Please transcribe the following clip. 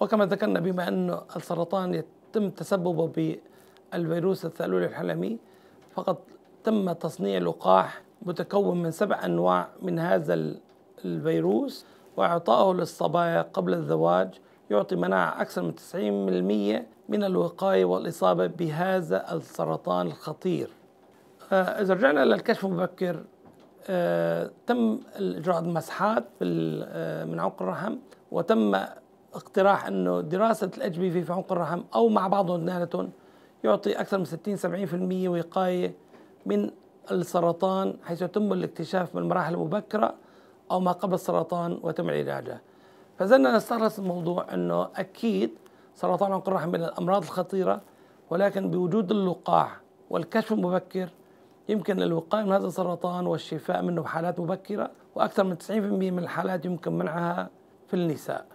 وكما ذكرنا بما أن السرطان يتم تسببه بالفيروس الثالولي الحلمي فقد تم تصنيع لقاح متكون من سبع أنواع من هذا الفيروس وإعطائه للصبايا قبل الزواج يعطي مناعة أكثر من 90% من الوقاية والإصابة بهذا السرطان الخطير آه، إذا رجعنا للكشف المبكر آه، تم إجراء المسحات آه، من عنق الرحم وتم اقتراح انه دراسه بي في عنق الرحم او مع بعضهم اثنيناتهم يعطي اكثر من 60 70% وقايه من السرطان حيث يتم الاكتشاف من المراحل المبكره او ما قبل السرطان وتم علاجه. فزلنا نستخلص الموضوع انه اكيد سرطان عنق الرحم من الامراض الخطيره ولكن بوجود اللقاح والكشف المبكر يمكن الوقايه من هذا السرطان والشفاء منه بحالات مبكره واكثر من 90% من الحالات يمكن منعها في النساء.